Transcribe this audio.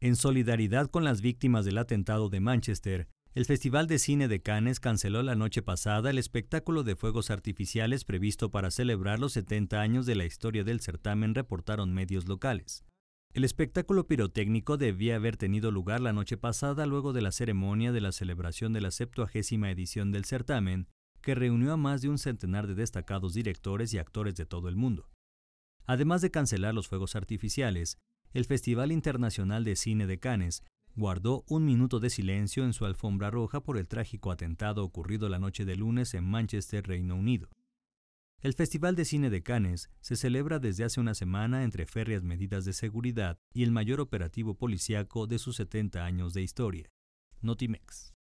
En solidaridad con las víctimas del atentado de Manchester, el Festival de Cine de Cannes canceló la noche pasada el espectáculo de fuegos artificiales previsto para celebrar los 70 años de la historia del certamen, reportaron medios locales. El espectáculo pirotécnico debía haber tenido lugar la noche pasada luego de la ceremonia de la celebración de la septuagésima edición del certamen, que reunió a más de un centenar de destacados directores y actores de todo el mundo. Además de cancelar los fuegos artificiales, el Festival Internacional de Cine de Cannes guardó un minuto de silencio en su alfombra roja por el trágico atentado ocurrido la noche de lunes en Manchester, Reino Unido. El Festival de Cine de Cannes se celebra desde hace una semana entre férreas medidas de seguridad y el mayor operativo policiaco de sus 70 años de historia. Notimex.